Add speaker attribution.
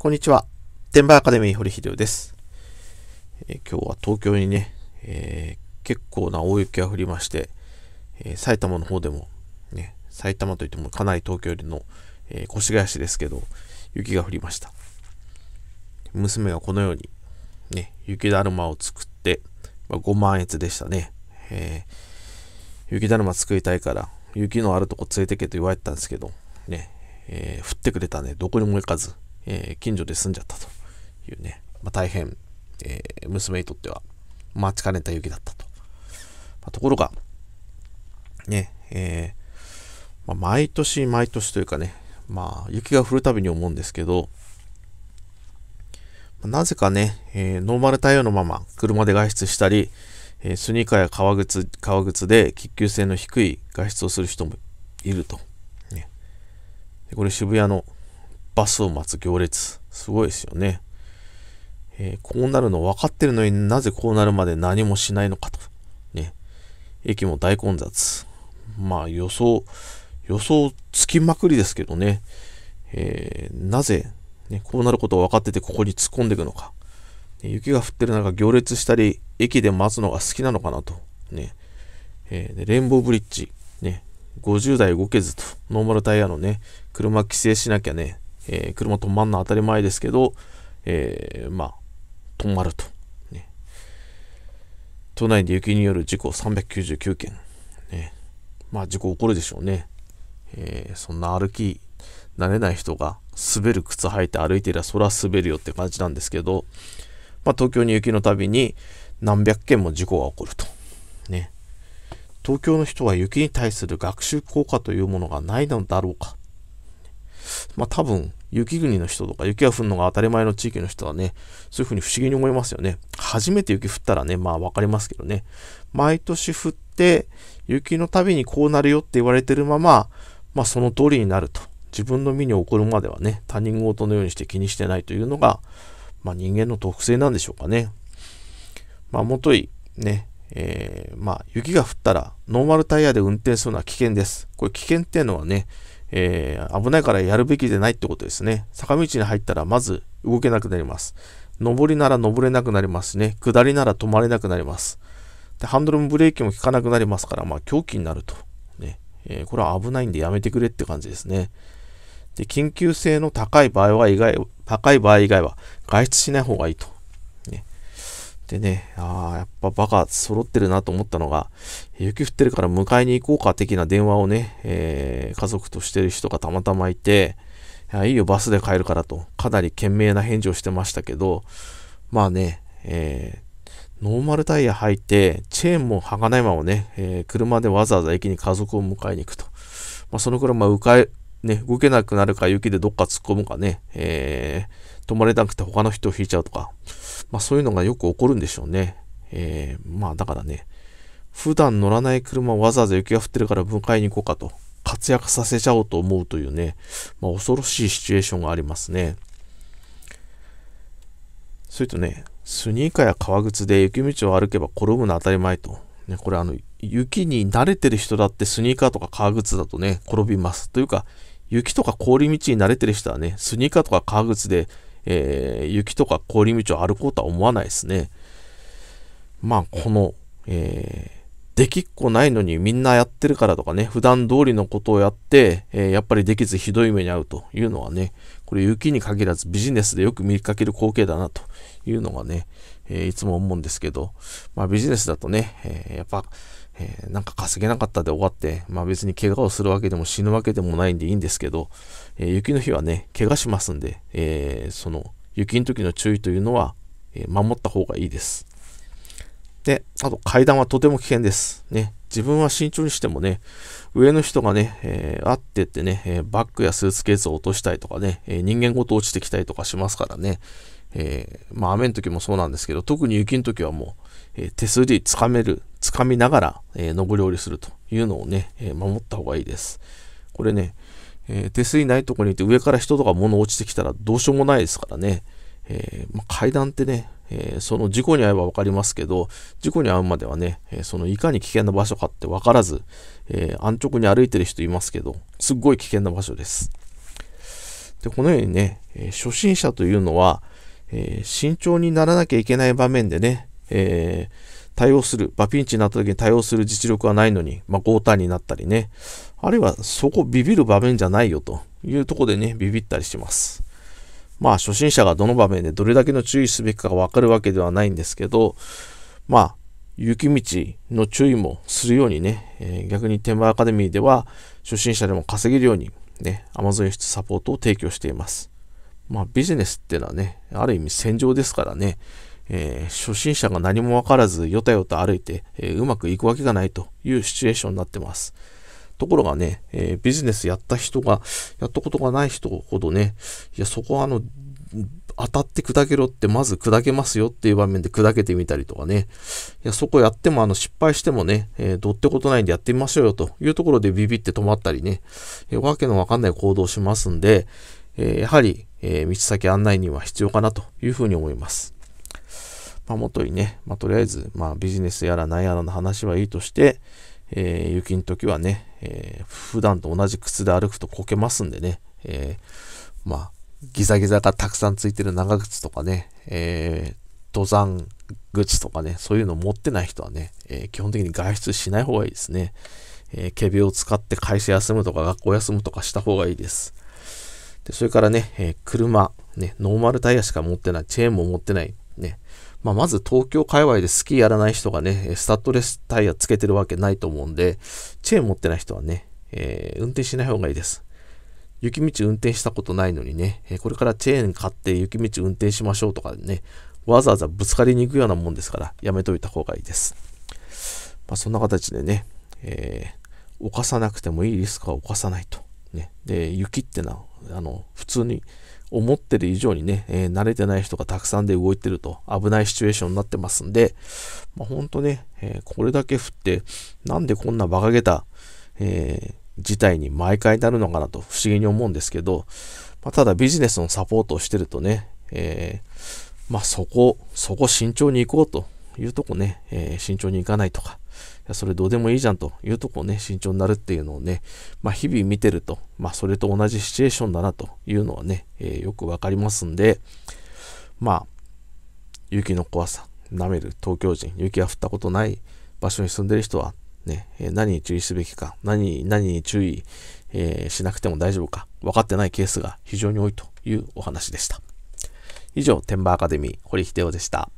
Speaker 1: こんにちは。テンバーアカデミー堀秀夫です。え今日は東京にね、えー、結構な大雪が降りまして、えー、埼玉の方でも、ね、埼玉といってもかなり東京よりの、えー、越谷市ですけど、雪が降りました。娘がこのように、ね、雪だるまを作って、まあ、5万円でしたね。え雪だるま作りたいから、雪のあるとこ連れてけと言われたんですけど、ね、え降ってくれたね、どこにも行かず。えー、近所で住んじゃったというね、まあ、大変、えー、娘にとっては待ちかねた雪だったと。まあ、ところが、ね、えー、まあ、毎年毎年というかね、まあ、雪が降るたびに思うんですけど、なぜかね、えー、ノーマル対応のまま車で外出したり、えー、スニーカーや革靴革靴で緊急性の低い外出をする人もいると。ね、これ渋谷のバスを待つ行列。すごいですよね。えー、こうなるの分かってるのになぜこうなるまで何もしないのかと。ね。駅も大混雑。まあ予想、予想つきまくりですけどね。えー、なぜ、ね、こうなることを分かっててここに突っ込んでいくのか。ね、雪が降ってる中行列したり、駅で待つのが好きなのかなと。ね。えー、でレインボーブリッジ。ね。50台動けずと。ノーマルタイヤのね、車規制しなきゃね、えー、車止まんの当たり前ですけど、えー、まあ、止まると、ね。都内で雪による事故399件。ね、まあ、事故起こるでしょうね。えー、そんな歩き慣れない人が滑る靴履いて歩いてれば、そら滑るよって感じなんですけど、まあ、東京に雪のたびに何百件も事故が起こると。ね。東京の人は雪に対する学習効果というものがないのだろうか。まあ多分、雪国の人とか雪が降るのが当たり前の地域の人はね、そういうふうに不思議に思いますよね。初めて雪降ったらね、まあわかりますけどね。毎年降って、雪のたびにこうなるよって言われてるまま、まあその通りになると。自分の身に起こるまではね、他人事のようにして気にしてないというのが、まあ人間の特性なんでしょうかね。まあもとい、ね、えー、まあ雪が降ったらノーマルタイヤで運転するのは危険です。これ危険っていうのはね、えー、危ないからやるべきでないってことですね。坂道に入ったらまず動けなくなります。上りなら登れなくなりますしね。下りなら止まれなくなります。で、ハンドルもブレーキも効かなくなりますから、まあ、狂気になると。ね。えー、これは危ないんでやめてくれって感じですね。で、緊急性の高い場合は以外、高い場合以外は外出しない方がいいと。でね、ああ、やっぱバカ揃ってるなと思ったのが、雪降ってるから迎えに行こうか的な電話をね、えー、家族としてる人がたまたまいて、いや、いいよ、バスで帰るからと、かなり賢明な返事をしてましたけど、まあね、えー、ノーマルタイヤ履いて、チェーンも履かないままね、えー、車でわざわざ駅に家族を迎えに行くと。まあ、そのくらい、まあ、迂回、ね、動けなくなるか雪でどっか突っ込むかね、えー、止まれなくて他の人を引いちゃうとか、まあそういうのがよく起こるんでしょうね。えー、まあだからね、普段乗らない車をわざわざ雪が降ってるから迎えに行こうかと、活躍させちゃおうと思うというね、まあ恐ろしいシチュエーションがありますね。それとね、スニーカーや革靴で雪道を歩けば転ぶの当たり前と、ね、これあの、雪に慣れてる人だってスニーカーとか革靴だとね、転びます。というか、雪とか氷道に慣れてる人はね、スニーカーとか革靴で、えー、雪とか氷道を歩こうとは思わないですね。まあ、この、えー、できっこないのにみんなやってるからとかね、普段通りのことをやって、えー、やっぱりできずひどい目に遭うというのはね、これ雪に限らずビジネスでよく見かける光景だなというのがね、えいつも思うんですけど、まあビジネスだとね、えやっぱ、えー、なんか稼げなかったで終わって、まあ別に怪我をするわけでも死ぬわけでもないんでいいんですけど、えー、雪の日はね、怪我しますんで、えー、その雪の時の注意というのは、え守った方がいいです。で、あと階段はとても危険です。ね、自分は慎重にしてもね、上の人がね、えー、ってってね、えバッグやスーツケースを落としたりとかね、え人間ごと落ちてきたりとかしますからね、えー、まあ雨の時もそうなんですけど、特に雪の時はもう、え手すりつかめるつかみながら、えー、のり料するというのをね、えー、守った方がいいです。これね、えー、手すりないとこにいて上から人とか物落ちてきたらどうしようもないですからね、えー、まあ、階段ってね、えー、その事故に遭えば分かりますけど、事故に遭うまではね、えそのいかに危険な場所かって分からず、え安直に歩いてる人いますけど、すっごい危険な場所です。で、このようにね、え初心者というのは、え慎重にならなきゃいけない場面でね、えー、対応する、場ピンチになった時に対応する実力はないのに、まあ、強になったりね、あるいはそこビビる場面じゃないよというとこでね、ビビったりします。まあ、初心者がどの場面でどれだけの注意すべきかがわかるわけではないんですけど、まあ、雪道の注意もするようにね、えー、逆に天マアカデミーでは初心者でも稼げるようにね、Amazon 輸出サポートを提供しています。まあビジネスっていうのはね、ある意味戦場ですからね、えー、初心者が何もわからずよたよた歩いて、えー、うまくいくわけがないというシチュエーションになってます。ところがね、えー、ビジネスやった人が、やったことがない人ほどね、いや、そこはあの、当たって砕けろって、まず砕けますよっていう場面で砕けてみたりとかね、いや、そこやってもあの、失敗してもね、えー、どってことないんでやってみましょうよというところでビビって止まったりね、えー、わけのわかんない行動しますんで、えやはり、え道先案内人は必要かなというふうに思います。まあ、もといね、まあ、とりあえず、まあ、ビジネスやら何やらの話はいいとして、えー、雪の時はね、えー、普段と同じ靴で歩くとこけますんでね、えー、まあ、ギザギザがたくさんついてる長靴とかね、え登山靴とかね、そういうの持ってない人はね、え基本的に外出しない方がいいですね。えー、ケビを使って会社休むとか学校休むとかした方がいいです。でそれからね、えー、車、ね、ノーマルタイヤしか持ってない、チェーンも持ってない、ね、まあ、まず東京界隈でスキーやらない人がね、スタッドレスタイヤつけてるわけないと思うんで、チェーン持ってない人はね、えー、運転しない方がいいです。雪道運転したことないのにね、これからチェーン買って雪道運転しましょうとかね、わざわざぶつかりに行くようなもんですから、やめといた方がいいです。まあ、そんな形でね、えー、犯さなくてもいいリスクは犯さないと。ね、で、雪ってのは、あの、普通に思ってる以上にね、えー、慣れてない人がたくさんで動いてると危ないシチュエーションになってますんで、まあ、ほんとね、えー、これだけ降って、なんでこんな馬鹿げた、えー、事態に毎回なるのかなと不思議に思うんですけど、まあ、ただビジネスのサポートをしてるとね、えまあ、そこ、そこ慎重に行こうというとこね、えー、慎重にいかないとか、それどうでもいいじゃんというとこね、慎重になるっていうのをね、まあ、日々見てると、まあ、それと同じシチュエーションだなというのはね、えー、よくわかりますんで、まあ、雪の怖さ、舐める東京人、雪が降ったことない場所に住んでる人は、ね、え何に注意すべきか、何何に注意、えー、しなくても大丈夫か、分かってないケースが非常に多いというお話でした。以上、天馬アカデミー、堀秀夫でした。